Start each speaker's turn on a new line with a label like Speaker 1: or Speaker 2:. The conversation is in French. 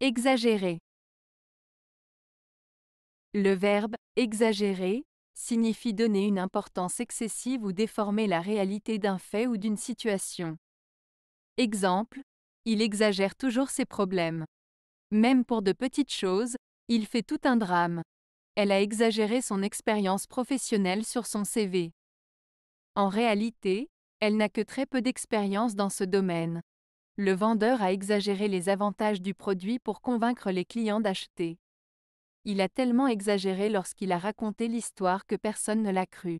Speaker 1: Exagérer. Le verbe exagérer signifie donner une importance excessive ou déformer la réalité d'un fait ou d'une situation. Exemple, il exagère toujours ses problèmes. Même pour de petites choses, il fait tout un drame. Elle a exagéré son expérience professionnelle sur son CV. En réalité, elle n'a que très peu d'expérience dans ce domaine le vendeur a exagéré les avantages du produit pour convaincre les clients d'acheter. Il a tellement exagéré lorsqu'il a raconté l'histoire que personne ne l'a cru.